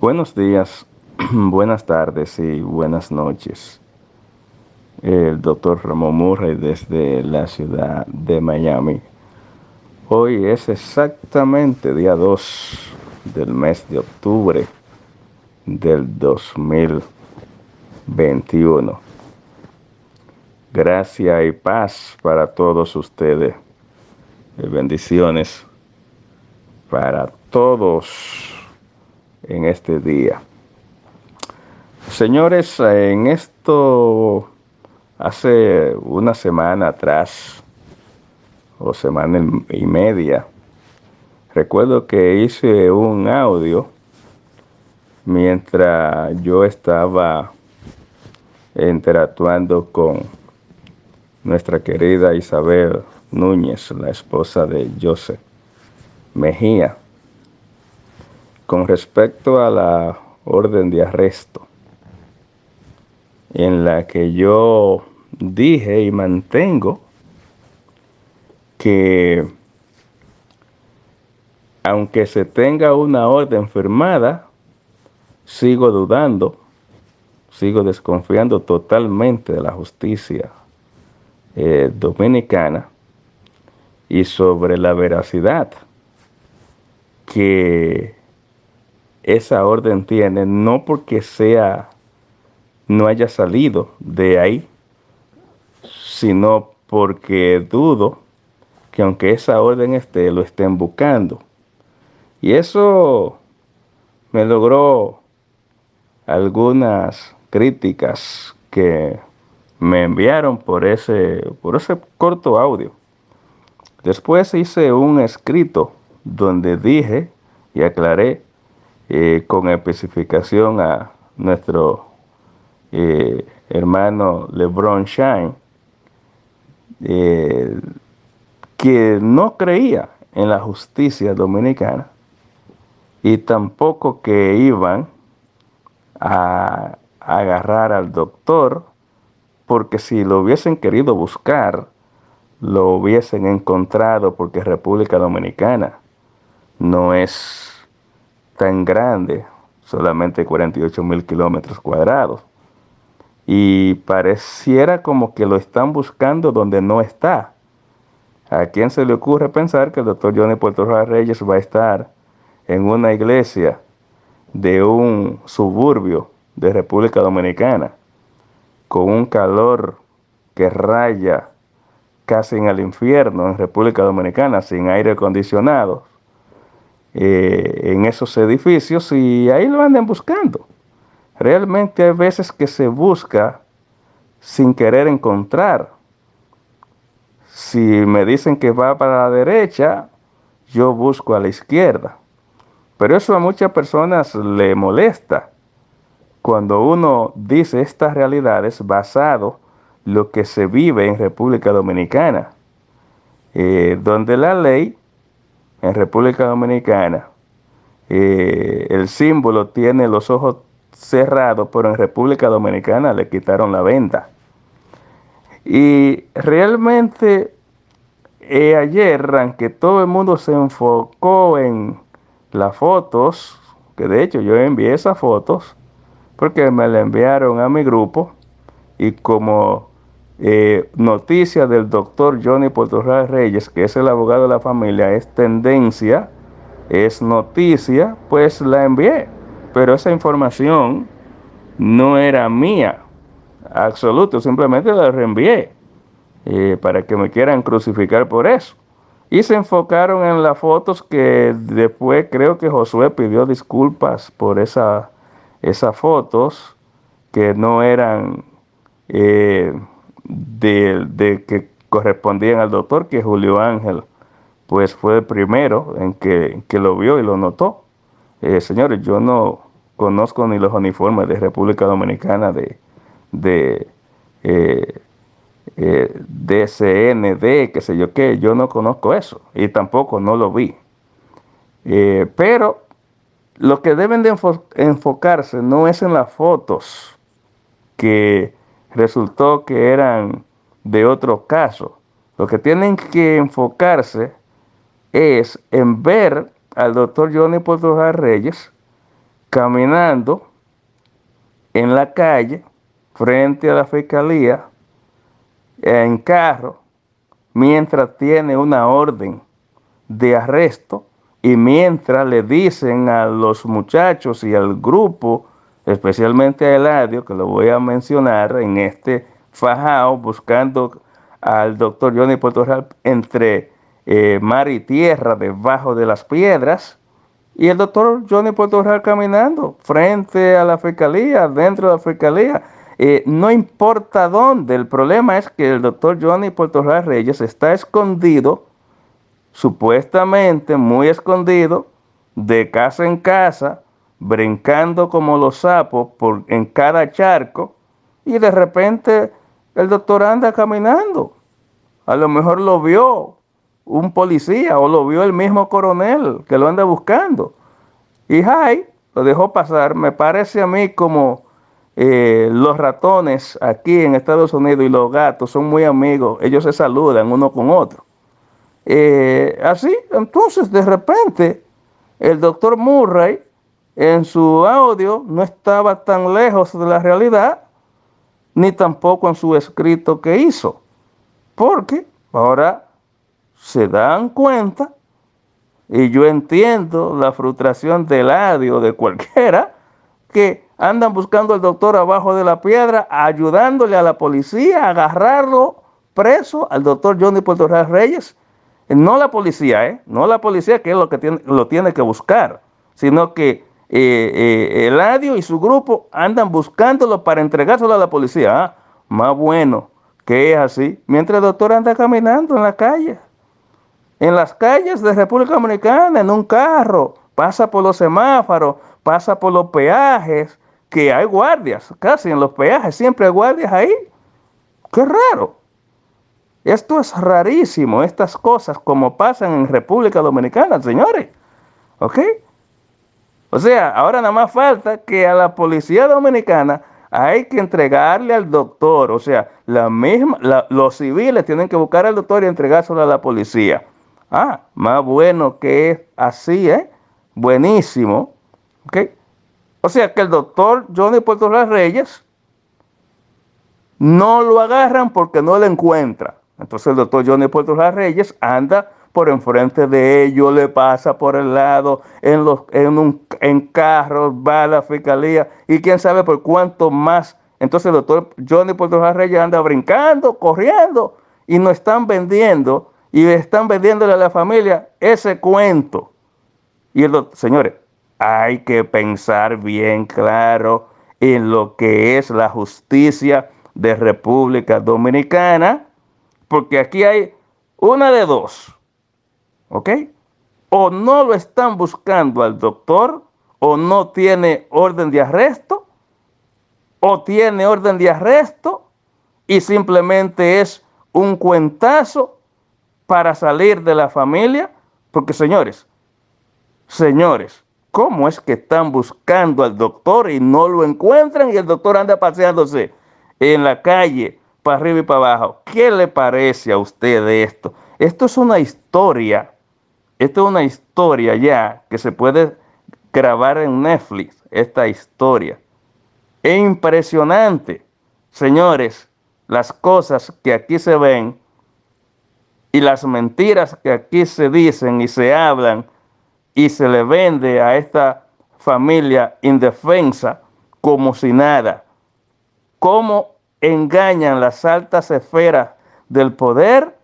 Buenos días, buenas tardes y buenas noches. El doctor Ramón Murray desde la ciudad de Miami. Hoy es exactamente día 2 del mes de octubre del 2021. Gracia y paz para todos ustedes. Bendiciones para todos en este día. Señores, en esto, hace una semana atrás, o semana y media, recuerdo que hice un audio mientras yo estaba interactuando con nuestra querida Isabel Núñez, la esposa de Joseph Mejía. Con respecto a la orden de arresto, en la que yo dije y mantengo que aunque se tenga una orden firmada, sigo dudando, sigo desconfiando totalmente de la justicia eh, dominicana y sobre la veracidad que esa orden tiene, no porque sea, no haya salido de ahí, sino porque dudo que aunque esa orden esté, lo estén buscando. Y eso me logró algunas críticas que me enviaron por ese, por ese corto audio. Después hice un escrito donde dije y aclaré eh, con especificación a nuestro eh, hermano LeBron Shine, eh, que no creía en la justicia dominicana y tampoco que iban a agarrar al doctor, porque si lo hubiesen querido buscar, lo hubiesen encontrado porque República Dominicana no es tan grande, solamente 48 mil kilómetros cuadrados. Y pareciera como que lo están buscando donde no está. ¿A quién se le ocurre pensar que el doctor Johnny puerto Reyes va a estar en una iglesia de un suburbio de República Dominicana con un calor que raya casi en el infierno en República Dominicana sin aire acondicionado, eh, en esos edificios y ahí lo andan buscando. Realmente hay veces que se busca sin querer encontrar. Si me dicen que va para la derecha, yo busco a la izquierda. Pero eso a muchas personas le molesta cuando uno dice estas realidades basado lo que se vive en República Dominicana, eh, donde la ley en República Dominicana eh, el símbolo tiene los ojos cerrados, pero en República Dominicana le quitaron la venda. Y realmente eh, ayer, que todo el mundo se enfocó en las fotos, que de hecho yo envié esas fotos, porque me las enviaron a mi grupo, y como eh, noticia del doctor Johnny Portorral Reyes, que es el abogado de la familia, es tendencia, es noticia, pues la envié. Pero esa información no era mía, absoluto, simplemente la reenvié eh, para que me quieran crucificar por eso. Y se enfocaron en las fotos que después creo que Josué pidió disculpas por esa, esas fotos que no eran... Eh, de, de que correspondían al doctor, que Julio Ángel, pues fue el primero en que, lo vio y lo notó. Eh, señores, yo no conozco ni los uniformes de República Dominicana de, de eh, DCND, eh, qué sé yo qué, yo no conozco eso y tampoco no lo vi. Eh, pero lo que deben de enfocarse no es en las fotos que resultó que eran de otro caso. Lo que tienen que enfocarse es en ver al doctor Johnny Potosá Reyes caminando en la calle frente a la fiscalía en carro mientras tiene una orden de arresto y mientras le dicen a los muchachos y al grupo especialmente a Eladio, que lo voy a mencionar en este fajao, buscando al doctor Johnny Puertorral entre eh, mar y tierra, debajo de las piedras, y el doctor Johnny Puertorral caminando frente a la fiscalía, dentro de la fiscalía. Eh, no importa dónde, el problema es que el doctor Johnny Portorral Reyes está escondido, supuestamente muy escondido, de casa en casa, brincando como los sapos por, en cada charco y de repente el doctor anda caminando. A lo mejor lo vio un policía o lo vio el mismo coronel que lo anda buscando. Y Jai lo dejó pasar, me parece a mí como eh, los ratones aquí en Estados Unidos y los gatos son muy amigos, ellos se saludan uno con otro. Eh, así, entonces de repente el doctor Murray en su audio no estaba tan lejos de la realidad, ni tampoco en su escrito que hizo, porque ahora se dan cuenta, y yo entiendo la frustración del audio de cualquiera, que andan buscando al doctor abajo de la piedra, ayudándole a la policía a agarrarlo preso al doctor Johnny Puerto Reyes. No la policía, ¿eh? No la policía, que es lo que lo tiene que buscar, sino que eh, eh, Eladio y su grupo andan buscándolo para entregárselo a la policía. Ah, más bueno que es así. Mientras el doctor anda caminando en la calle, en las calles de República Dominicana, en un carro, pasa por los semáforos, pasa por los peajes, que hay guardias, casi en los peajes, siempre hay guardias ahí. Qué raro. Esto es rarísimo, estas cosas como pasan en República Dominicana, señores. ¿Ok? O sea, ahora nada más falta que a la policía dominicana hay que entregarle al doctor, o sea, la misma, los civiles tienen que buscar al doctor y entregárselo a la policía. Ah, más bueno que es así, ¿eh? Buenísimo. O sea que el doctor Johnny Puerto Las Reyes no lo agarran porque no lo encuentra. Entonces el doctor Johnny Puerto Las Reyes anda por enfrente de ellos, le pasa por el lado, en, los, en, un, carros, va a la fiscalía y quién sabe por cuánto más. Entonces el doctor Johnny Puerto Reyes anda brincando, corriendo y no están vendiendo y están vendiéndole a la familia ese cuento. Y el señores, hay que pensar bien claro en lo que es la justicia de República Dominicana, porque aquí hay una de dos. ¿Ok? O no lo están buscando al doctor, o no tiene orden de arresto, o tiene orden de arresto y simplemente es un cuentazo para salir de la familia. Porque señores, señores, ¿cómo es que están buscando al doctor y no lo encuentran y el doctor anda paseándose en la calle para arriba y para abajo? ¿Qué le parece a usted de esto? Esto es una historia esta es una historia ya que se puede grabar en Netflix, esta historia. Es impresionante, señores, las cosas que aquí se ven y las mentiras que aquí se dicen y se hablan y se le vende a esta familia indefensa como si nada. ¿Cómo engañan las altas esferas del poder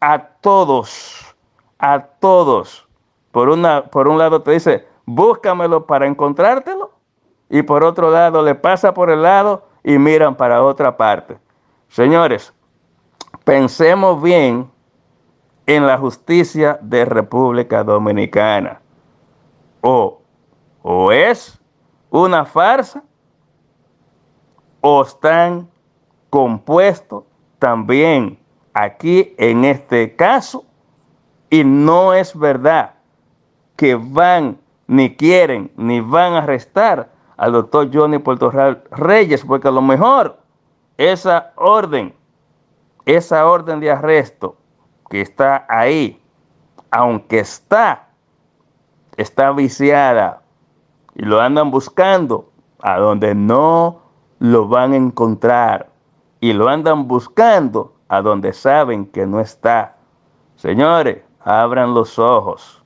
a todos? a todos. Por, una, por un lado te dice, búscamelo para encontrártelo. Y por otro lado le pasa por el lado y miran para otra parte. Señores, pensemos bien en la justicia de República Dominicana. O, o es una farsa o están compuestos también aquí en este caso y no es verdad que van, ni quieren, ni van a arrestar al doctor Johnny Puerto Reyes, porque a lo mejor esa orden, esa orden de arresto que está ahí, aunque está, está viciada y lo andan buscando a donde no lo van a encontrar y lo andan buscando a donde saben que no está. Señores, Abran los ojos.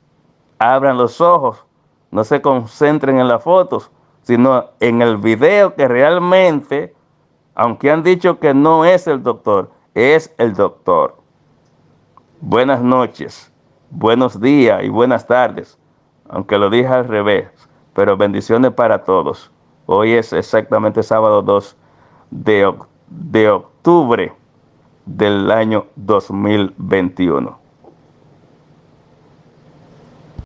Abran los ojos. No se concentren en las fotos, sino en el video que realmente, aunque han dicho que no es el doctor, es el doctor. Buenas noches, buenos días y buenas tardes, aunque lo dije al revés, pero bendiciones para todos. Hoy es exactamente sábado 2 de, de octubre del año 2021.